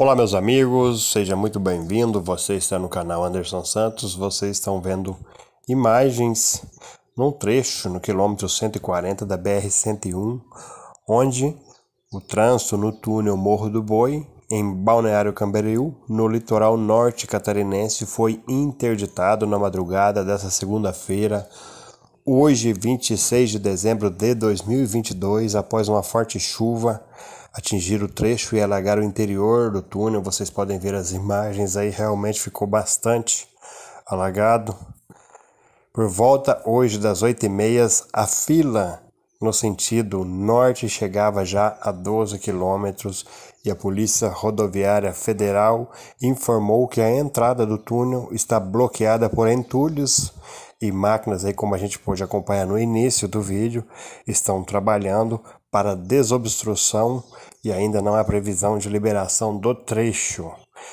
Olá, meus amigos, seja muito bem-vindo. Você está no canal Anderson Santos. Vocês estão vendo imagens num trecho no quilômetro 140 da BR-101, onde o trânsito no túnel Morro do Boi, em Balneário Camboriú, no litoral norte catarinense, foi interditado na madrugada dessa segunda-feira, hoje, 26 de dezembro de 2022, após uma forte chuva atingir o trecho e alagar o interior do túnel. Vocês podem ver as imagens aí, realmente ficou bastante alagado. Por volta hoje das 8h30, a fila no sentido norte chegava já a 12 quilômetros e a Polícia Rodoviária Federal informou que a entrada do túnel está bloqueada por entulhos e máquinas, aí, como a gente pôde acompanhar no início do vídeo, estão trabalhando para desobstrução e ainda não há previsão de liberação do trecho.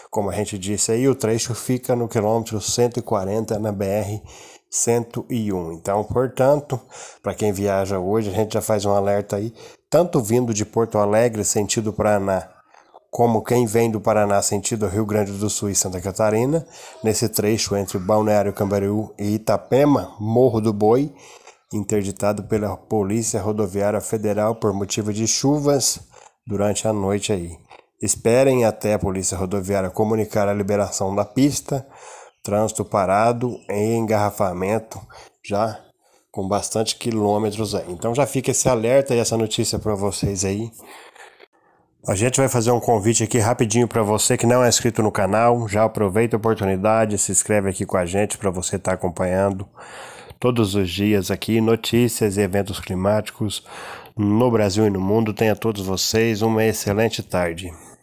Como a gente disse aí, o trecho fica no quilômetro 140 na BR 101. Então, portanto, para quem viaja hoje, a gente já faz um alerta aí, tanto vindo de Porto Alegre sentido Paraná como quem vem do Paraná sentido Rio Grande do Sul e Santa Catarina, nesse trecho entre Balneário Camboriú e Itapema, Morro do Boi, interditado pela Polícia Rodoviária Federal por motivo de chuvas durante a noite aí. Esperem até a Polícia Rodoviária comunicar a liberação da pista, trânsito parado e engarrafamento já com bastante quilômetros aí. Então já fica esse alerta e essa notícia para vocês aí. A gente vai fazer um convite aqui rapidinho para você que não é inscrito no canal. Já aproveita a oportunidade, se inscreve aqui com a gente para você estar tá acompanhando todos os dias aqui notícias e eventos climáticos no Brasil e no mundo. Tenha todos vocês uma excelente tarde.